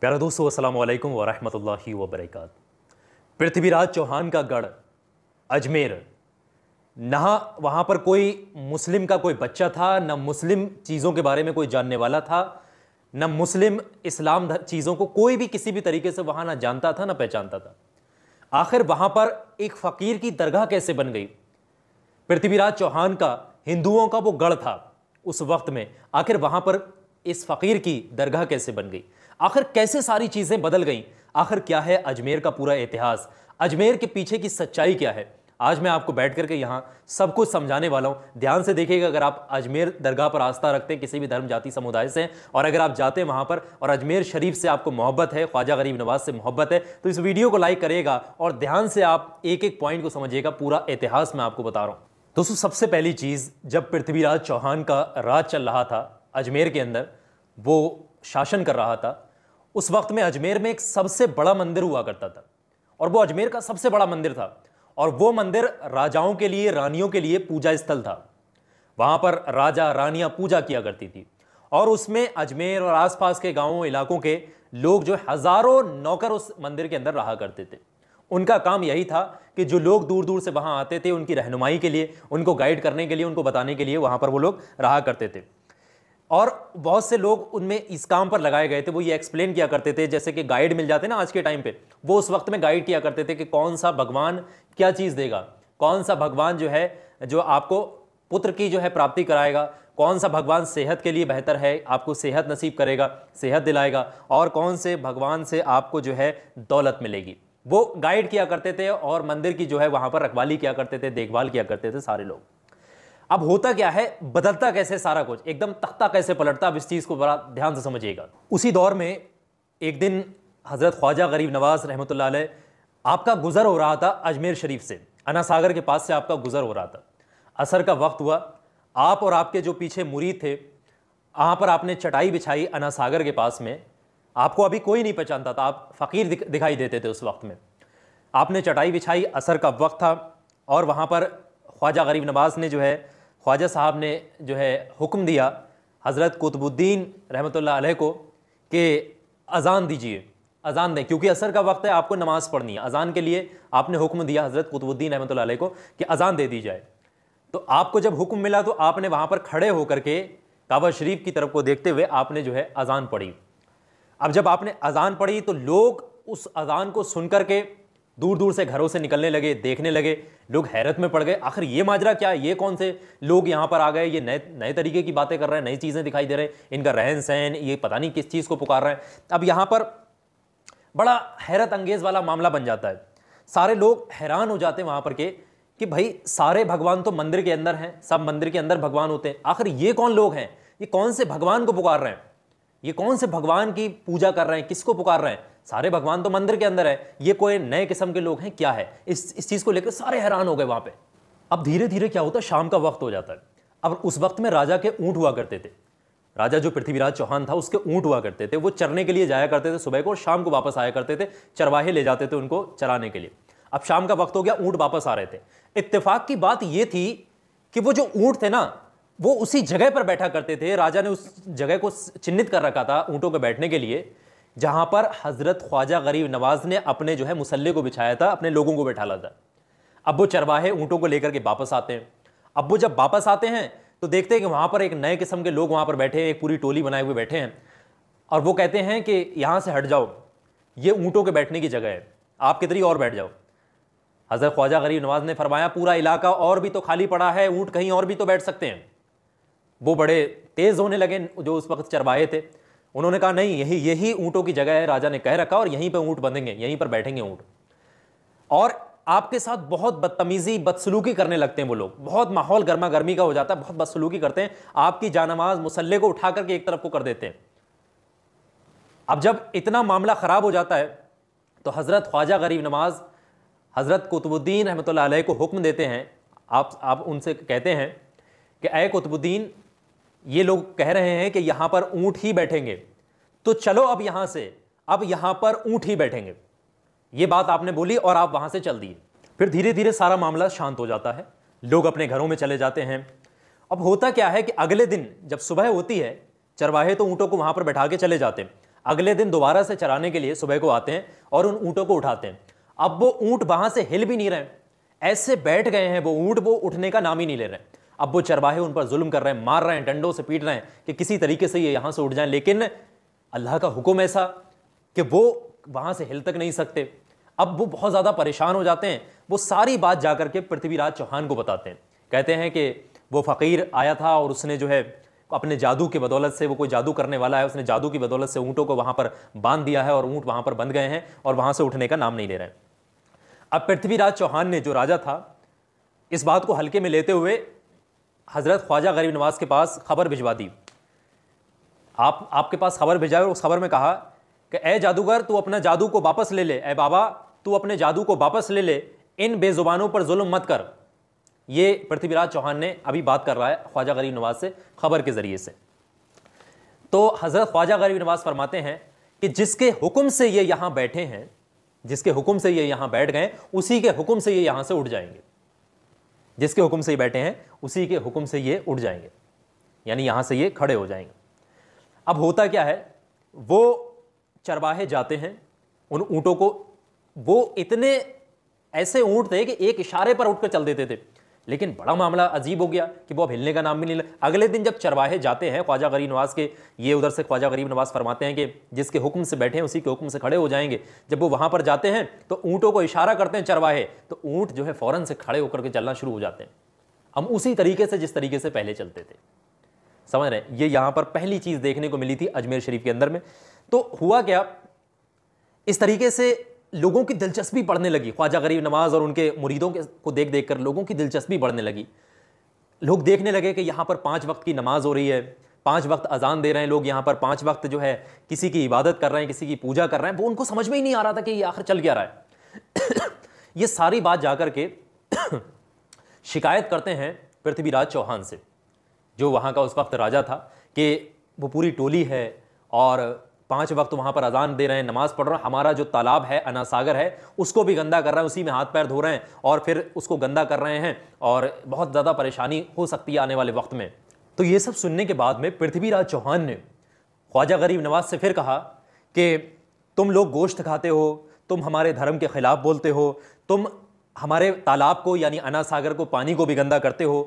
प्यारे दोस्तों अस्सलाम वालेकुम व रहमतुल्लाहि पृथ्वीराज चौहान का गढ़ अजमेर ना वहाँ पर कोई मुस्लिम का कोई बच्चा था न मुस्लिम चीज़ों के बारे में कोई जानने वाला था न मुस्लिम इस्लाम चीज़ों को कोई भी किसी भी तरीके से वहाँ ना जानता था ना पहचानता था आखिर वहाँ पर एक फ़कीर की दरगाह कैसे बन गई पृथ्वीराज चौहान का हिंदुओं का वो गढ़ था उस वक्त में आखिर वहाँ पर इस फ़कीर की दरगाह कैसे बन गई आखिर कैसे सारी चीज़ें बदल गई आखिर क्या है अजमेर का पूरा इतिहास अजमेर के पीछे की सच्चाई क्या है आज मैं आपको बैठ करके यहाँ सब कुछ समझाने वाला हूँ ध्यान से देखिएगा अगर आप अजमेर दरगाह पर आस्था रखते हैं किसी भी धर्म जाति समुदाय से और अगर आप जाते हैं वहाँ पर और अजमेर शरीफ से आपको मोहब्बत है ख्वाजा गरीब नवाज से मोहब्बत है तो इस वीडियो को लाइक करिएगा और ध्यान से आप एक एक पॉइंट को समझिएगा पूरा इतिहास मैं आपको बता रहा हूँ दोस्तों सबसे पहली चीज़ जब पृथ्वीराज चौहान का राज चल रहा था अजमेर के अंदर वो शासन कर रहा था उस वक्त में अजमेर में एक सबसे बड़ा मंदिर हुआ करता था और वो अजमेर का सबसे बड़ा मंदिर था और वो मंदिर राजाओं के लिए रानियों के लिए पूजा स्थल था वहां पर राजा रानियां पूजा किया करती थी और उसमें अजमेर और आसपास के गाँव इलाकों के लोग जो हज़ारों नौकर उस मंदिर के अंदर रहा करते थे उनका काम यही था कि जो लोग दूर दूर से वहाँ आते थे उनकी रहनुमाई के लिए उनको गाइड करने के लिए उनको बताने के लिए वहां पर वो लोग रहा करते थे और बहुत से लोग उनमें इस काम पर लगाए गए थे वो ये एक्सप्लेन किया करते थे जैसे कि गाइड मिल जाते ना आज के टाइम पे वो उस वक्त में गाइड किया करते थे कि कौन सा भगवान क्या चीज़ देगा कौन सा भगवान जो है जो आपको पुत्र की जो है प्राप्ति कराएगा कौन सा भगवान सेहत के लिए बेहतर है आपको सेहत नसीब करेगा सेहत दिलाएगा और कौन से भगवान से आपको जो है दौलत मिलेगी वो गाइड किया करते थे और मंदिर की जो है वहाँ पर रखवाली किया करते थे देखभाल किया करते थे सारे लोग अब होता क्या है बदलता कैसे सारा कुछ एकदम तख्ता कैसे पलटता अब इस चीज़ को बड़ा ध्यान से समझिएगा उसी दौर में एक दिन हज़रत ख्वाजा गरीब नवाज रहमत आपका गुज़र हो रहा था अजमेर शरीफ से अना सागर के पास से आपका गुज़र हो रहा था असर का वक्त हुआ आप और आपके जो पीछे मुरीद थे वहाँ पर आपने चटाई बिछाई अना सागर के पास में आपको अभी कोई नहीं पहचानता था आप फ़कीर दिखाई देते थे उस वक्त में आपने चटाई बिछाई असर का वक्त था और वहाँ पर ख्वाजा गरीब नवाज ने जो है ख्वाजा साहब ने जो है हुक्म दिया हज़रत कुतुबुद्दीन रहमत को कि अज़ान दीजिए अज़ान दें क्योंकि असर का वक्त है आपको नमाज़ पढ़नी है अज़ान के लिए आपने हुक्म दिया हज़रत कुतुबुद्दीन रहमत को कि अज़ान दे दी जाए तो आपको जब हुक्म मिला तो आपने वहाँ पर खड़े होकर के काबा शरीफ की तरफ को देखते हुए आपने जो है अज़ान पढ़ी अब जब आपने अज़ान पढ़ी तो लोग उस अज़ान को सुन कर के दूर दूर से घरों से निकलने लगे देखने लगे लोग हैरत में पड़ गए आखिर ये माजरा क्या है ये कौन से लोग यहाँ पर आ गए ये नए नए तरीके की बातें कर रहे हैं नई चीज़ें दिखाई दे रहे हैं इनका रहन सहन ये पता नहीं किस चीज़ को पुकार रहे हैं अब यहाँ पर बड़ा हैरत अंगेज़ वाला मामला बन जाता है सारे लोग हैरान हो जाते हैं वहाँ पर के कि भाई सारे भगवान तो मंदिर के अंदर हैं सब मंदिर के अंदर भगवान होते हैं आखिर ये कौन लोग हैं ये कौन से भगवान को पुकार रहे हैं ये कौन से भगवान की पूजा कर रहे हैं किसको पुकार रहे हैं सारे भगवान तो मंदिर के अंदर है ये कोई नए किस्म के लोग हैं क्या है इस इस चीज़ को लेकर सारे हैरान हो गए वहाँ पे अब धीरे धीरे क्या होता है शाम का वक्त हो जाता है अब उस वक्त में राजा के ऊँट हुआ करते थे राजा जो पृथ्वीराज चौहान था उसके ऊँट हुआ करते थे वो चरने के लिए जाया करते थे सुबह को और शाम को वापस आया करते थे चरवाहे ले जाते थे उनको चराने के लिए अब शाम का वक्त हो गया ऊँट वापस आ रहे थे इत्तेफाक की बात ये थी कि वो जो ऊँट थे ना वो उसी जगह पर बैठा करते थे राजा ने उस जगह को चिन्हित कर रखा था ऊँटों के बैठने के लिए जहाँ पर हज़रत ख्वाजा गरीब नवाज ने अपने जो है मुसल्ले को बिछाया था अपने लोगों को बैठा था अब वो चरवाहे ऊँटों को लेकर के वापस आते हैं अब वो जब वापस आते हैं तो देखते हैं कि वहाँ पर एक नए किस्म के लोग वहाँ पर बैठे हैं एक पूरी टोली बनाए हुए बैठे हैं और वो कहते हैं कि यहाँ से हट जाओ ये ऊँटों के बैठने की जगह है आप कितनी और बैठ जाओ हज़रत ख्वाजा गरीब नवाज ने फरमाया पूरा इलाका और भी तो खाली पड़ा है ऊँट कहीं और भी तो बैठ सकते हैं वो बड़े तेज़ होने लगे जो उस वक्त चरवाहे थे उन्होंने कहा नहीं यही यही ऊँटों की जगह है राजा ने कह रखा और यहीं पर ऊँट बंधेंगे यहीं पर बैठेंगे ऊँट और आपके साथ बहुत बदतमीज़ी बदसलूकी करने लगते हैं वो लोग बहुत माहौल गर्मा गर्मी का हो जाता है बहुत बदसलूकी करते हैं आपकी जानमाज मुसल्ले को उठा करके एक तरफ को कर देते हैं अब जब इतना मामला ख़राब हो जाता है तो हज़रत ख्वाजा गरीब नमाज हज़रत कुतुबुद्दीन रहमत को हुक्म देते हैं आप आप उनसे कहते हैं कि अय कुतुबुद्दीन ये लोग कह रहे हैं कि यहां पर ऊंट ही बैठेंगे तो चलो अब यहां से अब यहां पर ऊंट ही बैठेंगे ये बात आपने बोली और आप वहां से चल दिए फिर धीरे धीरे सारा मामला शांत हो जाता है लोग अपने घरों में चले जाते हैं अब होता क्या है कि अगले दिन जब सुबह होती है चरवाहे तो ऊँटों को वहाँ पर बैठा के चले जाते हैं अगले दिन दोबारा से चराने के लिए सुबह को आते हैं और उन ऊँटों को उठाते हैं अब वो ऊँट वहाँ से हिल भी नहीं रहे ऐसे बैठ गए हैं वो ऊँट वो उठने का नाम ही नहीं ले रहे अब वो चरवाहे उन पर जुल्म कर रहे हैं मार रहे हैं डंडों से पीट रहे हैं कि किसी तरीके से ये यहाँ से उठ जाए लेकिन अल्लाह का हुक्म ऐसा कि वो वहाँ से हिल तक नहीं सकते अब वो बहुत ज़्यादा परेशान हो जाते हैं वो सारी बात जा के पृथ्वीराज चौहान को बताते हैं कहते हैं कि वो फ़कीर आया था और उसने जो है अपने जादू की बदौलत से वो कोई जादू करने वाला है उसने जादू की बदौलत से ऊँटों को वहाँ पर बांध दिया है और ऊँट वहाँ पर बंध गए हैं और वहाँ से उठने का नाम नहीं ले रहे हैं अब पृथ्वीराज चौहान ने जो राजा था इस बात को हल्के में लेते हुए हज़रत ख्वाजा गरीब नवाज़ के पास ख़बर भिजवा दी आप आपके पास खबर भेजा और उस खबर में कहा कि ए जादूगर तू अपना जादू को वापस ले ले ए बाबा तू अपने जादू को वापस ले ले इन बेज़ुबानों पर जुल्म मत कर ये पृथ्वीराज चौहान ने अभी बात कर रहा है ख्वाजा गरीब नवाज से खबर के ज़रिए से तो हज़रत ख्वाजा गरीब नवाज फरमाते हैं कि जिसके हुक्म से ये यहाँ बैठे हैं जिसके हुक्म से ये यहाँ बैठ गए उसी के हुक्म से ये यहाँ से उठ जाएंगे जिसके हुक्म से ये बैठे हैं उसी के हुक्म से ये उठ जाएंगे यानी यहाँ से ये खड़े हो जाएंगे अब होता क्या है वो चरवाहे जाते हैं उन ऊँटों को वो इतने ऐसे ऊँट थे कि एक इशारे पर उठकर चल देते थे लेकिन बड़ा मामला अजीब हो गया कि वो अब हिलने का नाम भी नहीं लगा अगले दिन जब चरवाहे जाते हैं ख्वाजा गरीब नवाज के ये उधर से ख्वाजा गरीब नवाज फरमाते हैं कि जिसके हुक्म से बैठे हैं उसी के हुक्म से खड़े हो जाएंगे जब वो वहाँ पर जाते हैं तो ऊँटों को इशारा करते हैं चरवाहे तो ऊँट जो है फ़ौरन से खड़े होकर के चलना शुरू हो जाते हैं हम उसी तरीके से जिस तरीके से पहले चलते थे समझ रहे ये यहाँ पर पहली चीज़ देखने को मिली थी अजमेर शरीफ के अंदर में तो हुआ क्या इस तरीके से लोगों की दिलचस्पी बढ़ने लगी ख्वाजा गरीब नवाज और उनके मुरीदों के को देख देख कर लोगों की दिलचस्पी बढ़ने लगी लोग देखने लगे कि यहाँ पर पाँच वक्त की नमाज हो रही है पाँच वक्त अजान दे रहे हैं लोग यहाँ पर पाँच वक्त जो है किसी की इबादत कर रहे हैं किसी की पूजा कर रहे हैं वो उनको समझ में ही नहीं आ रहा था कि ये आखिर चल क्या रहा है ये सारी बात जा कर के शिकायत करते हैं पृथ्वीराज चौहान से जो वहाँ का उस वक्त राजा था कि वो पूरी टोली है और पांच वक्त वहां पर अजान दे रहे हैं नमाज पढ़ रहे हैं हमारा जो तालाब है अनासागर है उसको भी गंदा कर रहे हैं उसी में हाथ पैर धो रहे हैं और फिर उसको गंदा कर रहे हैं और बहुत ज़्यादा परेशानी हो सकती है आने वाले वक्त में तो ये सब सुनने के बाद में पृथ्वीराज चौहान ने ख्वाजा गरीब नवाज से फिर कहा कि तुम लोग गोश्त खाते हो तुम हमारे धर्म के ख़िलाफ़ बोलते हो तुम हमारे तालाब को यानी अना सागर को पानी को भी गंदा करते हो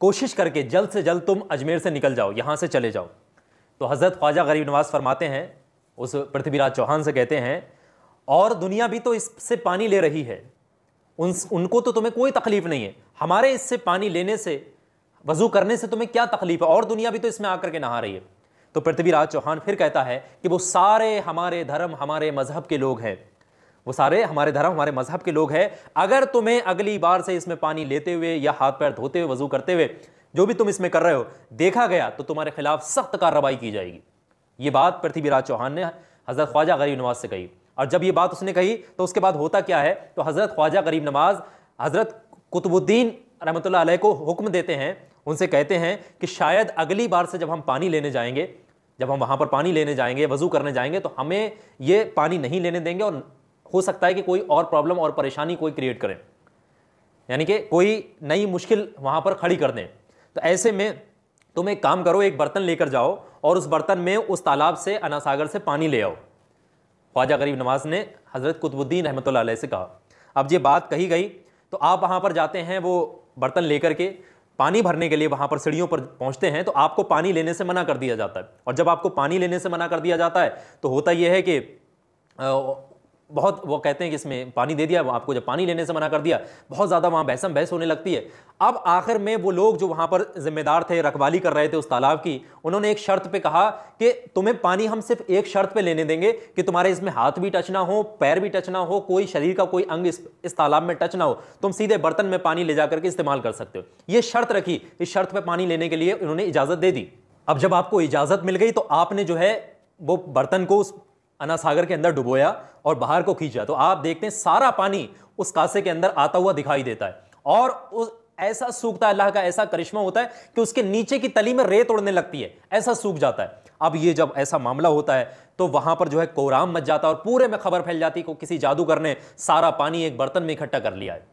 कोशिश करके जल्द से जल्द तुम अजमेर से निकल जाओ यहाँ से चले जाओ तो हज़रत ख्वाजा गरीब नवाज फरमाते हैं उस पृथ्वीराज चौहान से कहते हैं और दुनिया भी तो इससे पानी ले रही है उन उनको तो तुम्हें कोई तकलीफ़ नहीं है हमारे इससे पानी लेने से वज़ू करने से तुम्हें क्या तकलीफ़ है और दुनिया भी तो इसमें आकर के नहा रही है तो पृथ्वीराज चौहान फिर कहता है कि वो सारे हमारे धर्म हमारे मज़हब के लोग हैं वो सारे हमारे धर्म हमारे मज़हब के लोग हैं अगर तुम्हें अगली बार से इसमें पानी लेते हुए या हाथ पैर धोते हुए वज़ू करते हुए जो भी तुम इसमें कर रहे हो देखा गया तो तुम्हारे खिलाफ सख्त कार्रवाई की जाएगी ये बात पृथ्वीराज चौहान ने हज़रत ख्वाजा गरीब नवाज से कही और जब ये बात उसने कही तो उसके बाद होता क्या है तो हज़रत ख्वाजा गरीब नवाज हज़रत कुतुबुद्दीन रहमत को हुक्म देते हैं उनसे कहते हैं कि शायद अगली बार से जब हम पानी लेने जाएंगे जब हम वहाँ पर पानी लेने जाएंगे वज़ू करने जाएंगे तो हमें ये पानी नहीं लेने देंगे और हो सकता है कि कोई और प्रॉब्लम और परेशानी कोई क्रिएट करें यानी कि कोई नई मुश्किल वहाँ पर खड़ी कर दें तो ऐसे में तुम एक काम करो एक बर्तन लेकर जाओ और उस बर्तन में उस तालाब से अनासागर से पानी ले आओ ख्वाजा गरीब नवाज ने हज़रत कुतुबुद्दीन रहमत से कहा अब ये बात कही गई तो आप वहाँ पर जाते हैं वो बर्तन लेकर के पानी भरने के लिए वहाँ पर सीढ़ियों पर पहुँचते हैं तो आपको पानी लेने से मना कर दिया जाता है और जब आपको पानी लेने से मना कर दिया जाता है तो होता यह है कि बहुत वो कहते हैं कि इसमें पानी दे दिया वो आपको जब पानी लेने से मना कर दिया बहुत ज़्यादा वहाँ बहसम बहस होने लगती है अब आखिर में वो लोग जो वहाँ पर जिम्मेदार थे रखवाली कर रहे थे उस तालाब की उन्होंने एक शर्त पे कहा कि तुम्हें पानी हम सिर्फ एक शर्त पे लेने देंगे कि तुम्हारे इसमें हाथ भी टचना हो पैर भी टचना हो कोई शरीर का कोई अंग इस, इस तालाब में टच ना हो तुम सीधे बर्तन में पानी ले जा करके इस्तेमाल कर सकते हो ये शर्त रखी इस शर्त पर पानी लेने के लिए उन्होंने इजाज़त दे दी अब जब आपको इजाज़त मिल गई तो आपने जो है वो बर्तन को उस अना सागर के अंदर डुबोया और बाहर को खींचा तो आप देखते हैं सारा पानी उस कासे के अंदर आता हुआ दिखाई देता है और उस ऐसा सूखता है अल्लाह का ऐसा करिश्मा होता है कि उसके नीचे की तली में रेत उड़ने लगती है ऐसा सूख जाता है अब ये जब ऐसा मामला होता है तो वहां पर जो है कोराम मच जाता है और पूरे में खबर फैल जाती है कि किसी जादूगर ने सारा पानी एक बर्तन में इकट्ठा कर लिया है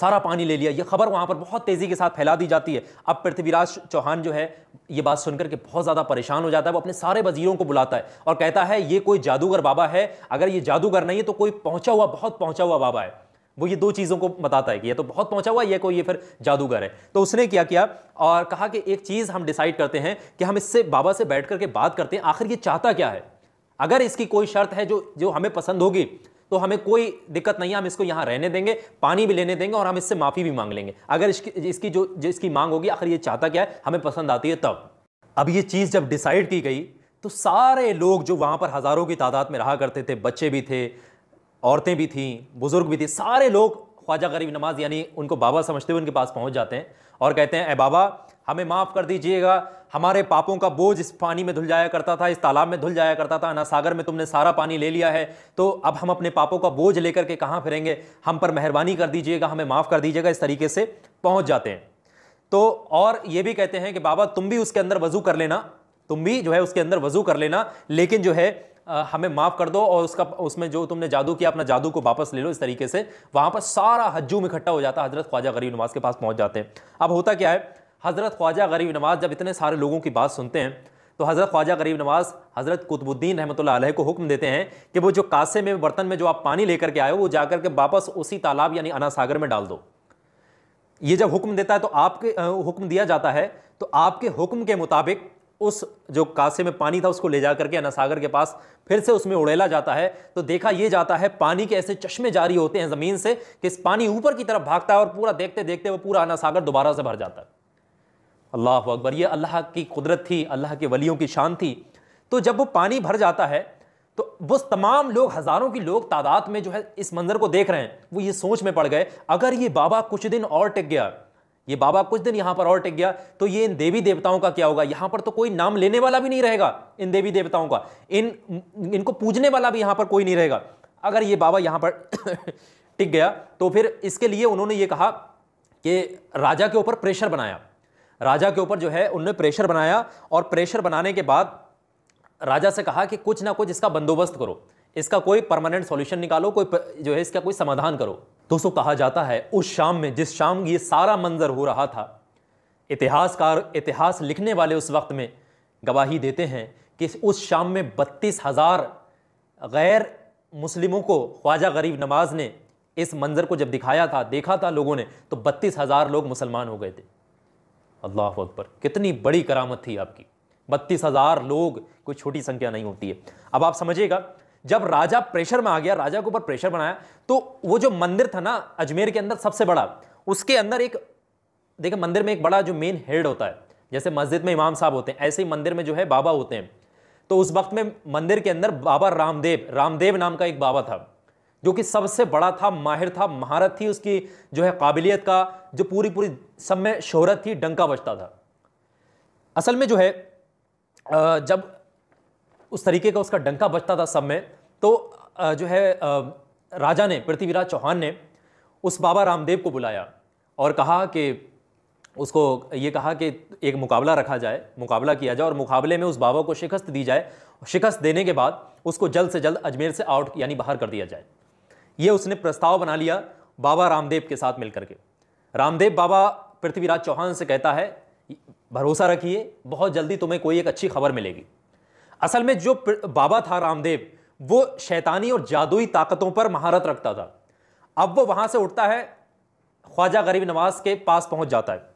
सारा पानी ले लिया ये खबर वहाँ पर बहुत तेज़ी के साथ फैला दी जाती है अब पृथ्वीराज चौहान जो है ये बात सुनकर के बहुत ज़्यादा परेशान हो जाता है वो अपने सारे वजीरों को बुलाता है और कहता है ये कोई जादूगर बाबा है अगर ये जादूगर नहीं है तो कोई पहुँचा हुआ बहुत पहुँचा हुआ बाबा है वो ये दो चीज़ों को बताता है कि ये तो बहुत पहुंचा हुआ ये कोई ये फिर जादूगर है तो उसने क्या किया और कहा कि एक चीज़ हम डिसाइड करते हैं कि हम इससे बाबा से बैठ करके बात करते हैं आखिर ये चाहता क्या है अगर इसकी कोई शर्त है जो जो हमें पसंद होगी तो हमें कोई दिक्कत नहीं है हम इसको यहाँ रहने देंगे पानी भी लेने देंगे और हम इससे माफ़ी भी मांग लेंगे अगर इसकी इसकी जो इसकी मांग होगी आखिर ये चाहता क्या है हमें पसंद आती है तब अब ये चीज़ जब डिसाइड की गई तो सारे लोग जो वहाँ पर हज़ारों की तादाद में रहा करते थे बच्चे भी थे औरतें भी थीं बुज़ुर्ग भी थे सारे लोग ख्वाजा गरीब नमाज यानी उनको बाबा समझते हुए उनके पास पहुँच जाते हैं और कहते हैं ए बाबा हमें माफ़ कर दीजिएगा हमारे पापों का बोझ इस पानी में धुल जाया करता था इस तालाब में धुल जाया करता था सागर में तुमने सारा पानी ले लिया है तो अब हम अपने पापों का बोझ लेकर के कहाँ फिरेंगे हम पर मेहरबानी कर दीजिएगा हमें माफ़ कर दीजिएगा इस तरीके से पहुँच जाते हैं तो और ये भी कहते हैं कि बाबा तुम भी उसके अंदर वजू कर लेना तुम भी जो है उसके अंदर वजू कर लेना लेकिन जो है हमें माफ़ कर दो और उसका उसमें जो तुमने जादू किया अपना जादू को वापस ले लो इस तरीके से वहाँ पर सारा में इकट्ठा हो जाता है हज़रत ख्वाजा गरीब नवाज़ के पास पहुँच जाते हैं अब होता क्या है हज़रत ख्वाजा गरीब नवाज़ जब इतने सारे लोगों की बात सुनते हैं तो हज़रत ख्वाजा गरीब नवाज़ हज़रत कुतुबुद्दीन रहमत को हुक्म देते हैं कि वो जो कासे में बर्तन में जो आप पानी लेकर के आए हो वो जा के वापस उसी तालाब यानी अना सागर में डाल दो ये जब हुक्म देता है तो आपके हुक्म दिया जाता है तो आपके हुक्म के मुताबिक उस जो कासे में पानी था उसको ले जा करके अनासागर के पास फिर से उसमें उड़ेला जाता है तो देखा ये जाता है पानी के ऐसे चश्मे जारी होते हैं ज़मीन से कि इस पानी ऊपर की तरफ भागता है और पूरा देखते देखते वो पूरा अनासागर दोबारा से भर जाता है अल्लाह अकबर ये अल्लाह की कुदरत थी अल्लाह के वलियों की शान थी तो जब वो पानी भर जाता है तो वो तमाम लोग हज़ारों की लोग तादाद में जो है इस मंजर को देख रहे हैं वो ये सोच में पड़ गए अगर ये बाबा कुछ दिन और टिक गया ये बाबा कुछ दिन यहाँ पर और टिक गया तो ये इन देवी देवताओं का क्या होगा यहाँ पर तो कोई नाम लेने वाला भी नहीं रहेगा इन देवी देवताओं का इन इनको पूजने वाला भी यहां पर कोई नहीं रहेगा अगर ये बाबा यहाँ पर टिक गया तो फिर इसके लिए उन्होंने ये कहा कि राजा के ऊपर प्रेशर बनाया राजा के ऊपर जो है उन्होंने प्रेशर बनाया और प्रेशर बनाने के बाद राजा से कहा कि कुछ ना कुछ इसका बंदोबस्त करो इसका कोई परमानेंट सॉल्यूशन निकालो कोई जो है इसका कोई समाधान करो दोस्तों कहा जाता है उस शाम में जिस शाम ये सारा मंजर हो रहा था इतिहासकार इतिहास लिखने वाले उस वक्त में गवाही देते हैं कि उस शाम में बत्तीस हज़ार गैर मुस्लिमों को ख्वाजा गरीब नमाज ने इस मंज़र को जब दिखाया था देखा था लोगों ने तो बत्तीस हज़ार लोग मुसलमान हो गए थे अल्लाह अकबर कितनी बड़ी करामत थी आपकी बत्तीस हज़ार लोग कोई छोटी संख्या नहीं होती है अब आप समझिएगा जब राजा प्रेशर में आ गया राजा के ऊपर प्रेशर बनाया तो वो जो मंदिर था ना अजमेर के अंदर सबसे बड़ा उसके अंदर एक देखिए मंदिर में एक बड़ा जो मेन हेड होता है जैसे मस्जिद में इमाम साहब होते हैं ऐसे ही मंदिर में जो है बाबा होते हैं तो उस वक्त में मंदिर के अंदर बाबा रामदेव रामदेव नाम का एक बाबा था जो कि सबसे बड़ा था माहिर था महारत थी उसकी जो है काबिलियत का जो पूरी पूरी सब में शोहरत थी डंका बजता था असल में जो है जब उस तरीके का उसका डंका बजता था सब में तो जो है राजा ने पृथ्वीराज चौहान ने उस बाबा रामदेव को बुलाया और कहा कि उसको ये कहा कि एक मुकाबला रखा जाए मुकाबला किया जाए और मुकाबले में उस बाबा को शिकस्त दी जाए शिकस्त देने के बाद उसको जल्द से जल्द अजमेर से आउट यानी बाहर कर दिया जाए ये उसने प्रस्ताव बना लिया बाबा रामदेव के साथ मिलकर के रामदेव बाबा पृथ्वीराज चौहान से कहता है भरोसा रखिए बहुत जल्दी तुम्हें कोई एक अच्छी खबर मिलेगी असल में जो बाबा था रामदेव वो शैतानी और जादुई ताकतों पर महारत रखता था अब वो वहाँ से उठता है ख्वाजा गरीब नवाज के पास पहुँच जाता है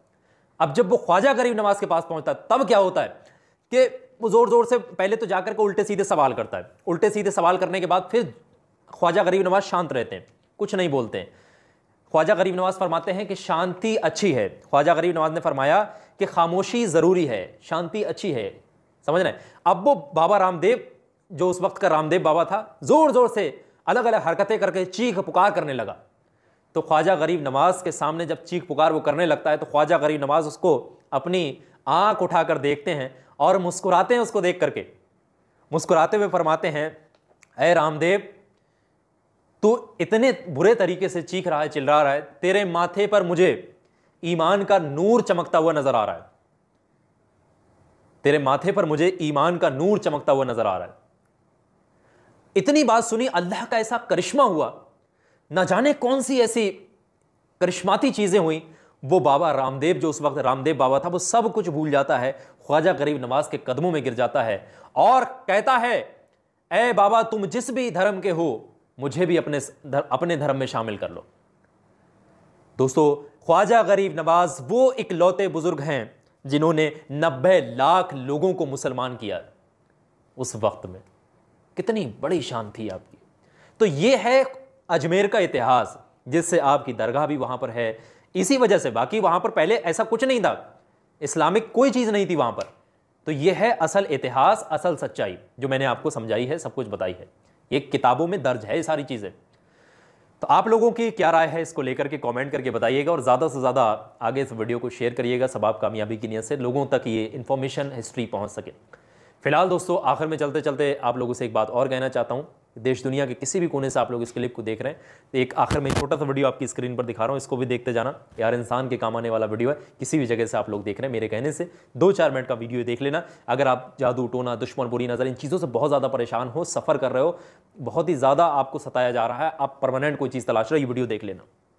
अब जब वो ख्वाजा गरीब नवाज के पास पहुँचता है तब क्या होता है कि वो ज़ोर ज़ोर से पहले तो जाकर के उल्टे सीधे सवाल करता है उल्टे सीधे सवाल करने के बाद फिर ख्वाजा गरीब नवाज शांत रहते हैं कुछ नहीं बोलते हैं ख्वाजा गरीब नवाज फरमाते हैं कि शांति अच्छी है ख्वाजा गरीब नवाज ने फरमाया कि खामोशी ज़रूरी है शांति अच्छी है समझ रहे अब वो बाबा रामदेव जो उस वक्त का रामदेव बाबा था ज़ोर ज़ोर से अलग अलग हरकतें करके चीख पुकार करने लगा तो ख्वाजा गरीब नमाज के सामने जब चीख पुकार वो करने लगता है तो ख्वाजा गरीब नमाज उसको अपनी आँख उठाकर देखते हैं और मुस्कुराते हैं उसको देख करके मुस्कुराते हुए फरमाते हैं अय रामदेव तू इतने बुरे तरीके से चीख रहा है चिल्ला रहा है तेरे माथे पर मुझे ईमान का नूर चमकता हुआ नज़र आ रहा है तेरे माथे पर मुझे ईमान का नूर चमकता हुआ नज़र आ रहा है इतनी बात सुनी अल्लाह का ऐसा करिश्मा हुआ ना जाने कौन सी ऐसी करिश्माती चीज़ें हुई वो बाबा रामदेव जो उस वक्त रामदेव बाबा था वो सब कुछ भूल जाता है ख्वाजा गरीब नवाज के कदमों में गिर जाता है और कहता है ए बाबा तुम जिस भी धर्म के हो मुझे भी अपने धर, अपने धर्म में शामिल कर लो दोस्तों ख्वाजा गरीब नवाज वो इकलौते बुजुर्ग हैं जिन्होंने नब्बे लाख लोगों को मुसलमान किया उस वक्त में कितनी बड़ी शान थी आपकी तो ये है अजमेर का इतिहास जिससे आपकी दरगाह भी वहां पर है इसी वजह से बाकी वहां पर पहले ऐसा कुछ नहीं था इस्लामिक कोई चीज़ नहीं थी वहां पर तो यह है असल इतिहास असल सच्चाई जो मैंने आपको समझाई है सब कुछ बताई है ये किताबों में दर्ज है ये सारी चीज़ें तो आप लोगों की क्या राय है इसको लेकर के कमेंट करके बताइएगा और ज़्यादा से ज़्यादा आगे इस वीडियो को शेयर करिएगा सब आप कामयाबी की नियत से लोगों तक ये इंफॉर्मेशन हिस्ट्री पहुँच सके फिलहाल दोस्तों आखिर में चलते चलते आप लोगों से एक बात और कहना चाहता हूँ देश दुनिया के किसी भी कोने से आप लोग इस क्लिप को देख रहे हैं तो एक आखिर में छोटा सा वीडियो आपकी स्क्रीन पर दिखा रहा हूँ इसको भी देखते जाना यार इंसान के काम आने वाला वीडियो है किसी भी जगह से आप लोग देख रहे हैं मेरे कहने से दो चार मिनट का वीडियो देख लेना अगर आप जादू टोना दुश्मन बुरी नज़र इन चीज़ों से बहुत ज़्यादा परेशान हो सफ़र कर रहे हो बहुत ही ज़्यादा आपको सताया जा रहा है आप परमानेंट कोई चीज़ तलाश रहे हो ये वीडियो देख लेना